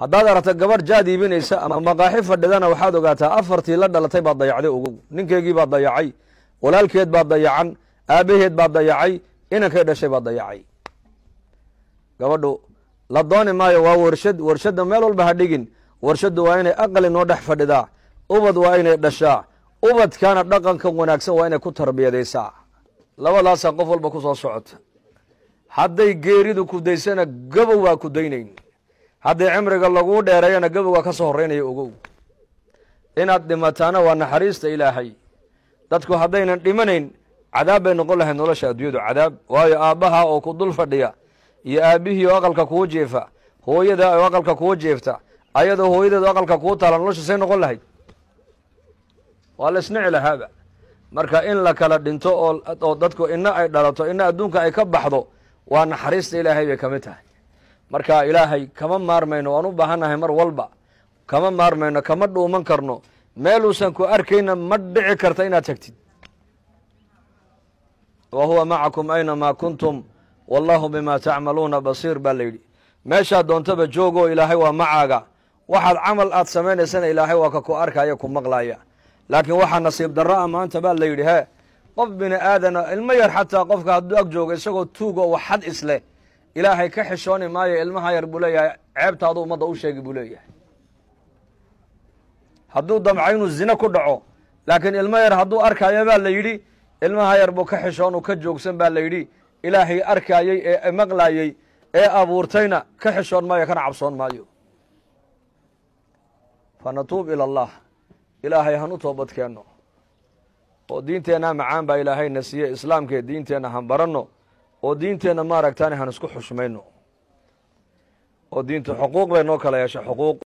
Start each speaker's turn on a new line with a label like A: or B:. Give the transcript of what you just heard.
A: haddaad aragto gabarh jaad iibinaysa ama maqaaxi fadhidana waxaad ogaataa afartii la dhalatay baad dayacday ogow ninkeygii baad dayacay walaalkeed baad dayacan aabaheed baad dayacay inankay dhashay baad dayacay gabadhu la dooni maayo waa warshad warshadda meel walba ha dhigin warshaddu waa inay aqali noo dhex fadhidaa ubad waa inay dhashaa ubadkaana dhaqanka wanaagsan waa inay ku tarbiyadaysaa labadaasaa qof walba ku soo socota hadday geeridu ku daysana gabow waa ku daynayn haddii cimriga laguu dheereeyana gabowga ka soo horreynaya ogow inaad dhimataana waa naxariista ilaahay dadku haddaynan dhimanayn cadaab bay noqon lahayd nolosha adduunyadu cadaab waayo aabbaha oo ku dul fadhiya iyo aabbihii oo aqalka kuu jeefa hooyada oo aqalka kuu jeefta ayadoo hooyadeedu aqalka kuu taala nolosha say noqon lahayd waa la isnici lahaaba marka in la kala dhinto oo dadku ina ay dhalato inna adduunka ay ka baxdo waa naxariista ilaahay bay ka mid tahay marka ilaahay kama maarmayno waan u baahannahay mar walba kama maarmayno kama dhuuman karno meeluusan ku arkayna ma dhici karta inaad tagtid wa huwa macakum aynamaa kuntum wallaahu bimaa tacmaluuna basiir baa layidhi meeshaad doontaba joogoo ilaahay waa macaaga waxaad camal aad samaynaysana ilaahay waa ka ku arkaya ku maqlaya laakiin waxaa nasiib darro a ah maanta baa layidhi he qof bini aadana ilmo yar xataa qofka hadduu ag joogo isagoo tuug oo waxxad isleh ilaahay ka xishooni maayo ilmaha yar buu leeyahay ceebtaadu ummadda u sheegi buu leeyahay hadduu damca inuu zine ku dhaco laakiin ilmo yar hadduu arkaayo baa la yidhi ilmaha yar buu ka xishoon xishoonu ka joogsan baa la yidhi ilaahay arkaayey ee e maqlaayey ee abuurtayna ka xishoon maayo kana cabsoon maayo fa natuub ila allah ilaahay han u toobadkeenno oo diinteennaa macaan baa ilaahayna siiyey islaamkee diinteenna han baranno oo diinteenna maaragtaan aan isku xushmayno oo diintu xuquuq bay noo kala yeeshay xuquuq